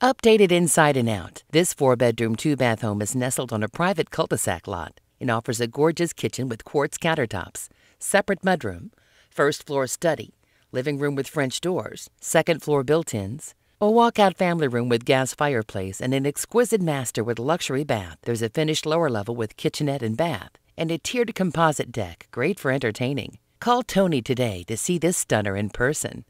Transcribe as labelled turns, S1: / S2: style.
S1: Updated inside and out, this four bedroom, two bath home is nestled on a private cul de sac lot and offers a gorgeous kitchen with quartz countertops, separate mudroom, first floor study, living room with French doors, second floor built ins, a walkout family room with gas fireplace, and an exquisite master with luxury bath. There's a finished lower level with kitchenette and bath, and a tiered composite deck, great for entertaining. Call Tony today to see this stunner in person.